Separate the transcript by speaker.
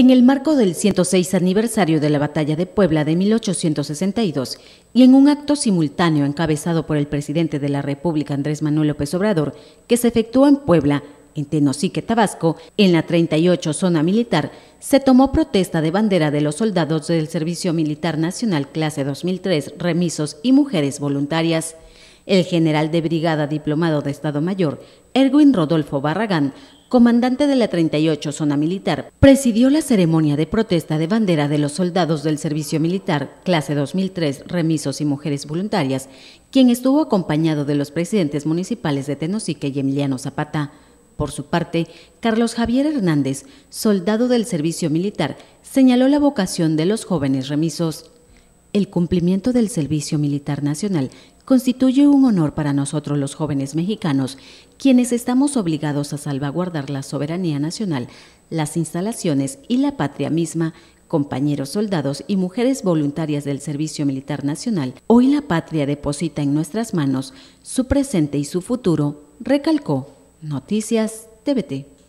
Speaker 1: En el marco del 106 aniversario de la Batalla de Puebla de 1862 y en un acto simultáneo encabezado por el presidente de la República Andrés Manuel López Obrador, que se efectuó en Puebla, en Tenosique, Tabasco, en la 38 zona militar, se tomó protesta de bandera de los soldados del Servicio Militar Nacional Clase 2003, remisos y mujeres voluntarias. El general de brigada diplomado de Estado Mayor, Erwin Rodolfo Barragán, comandante de la 38 Zona Militar, presidió la ceremonia de protesta de bandera de los soldados del Servicio Militar, clase 2003, remisos y mujeres voluntarias, quien estuvo acompañado de los presidentes municipales de Tenosique y Emiliano Zapata. Por su parte, Carlos Javier Hernández, soldado del Servicio Militar, señaló la vocación de los jóvenes remisos. El cumplimiento del servicio militar nacional constituye un honor para nosotros los jóvenes mexicanos, quienes estamos obligados a salvaguardar la soberanía nacional, las instalaciones y la patria misma compañeros soldados y mujeres voluntarias del Servicio Militar Nacional, hoy la patria deposita en nuestras manos su presente y su futuro, recalcó Noticias TVT.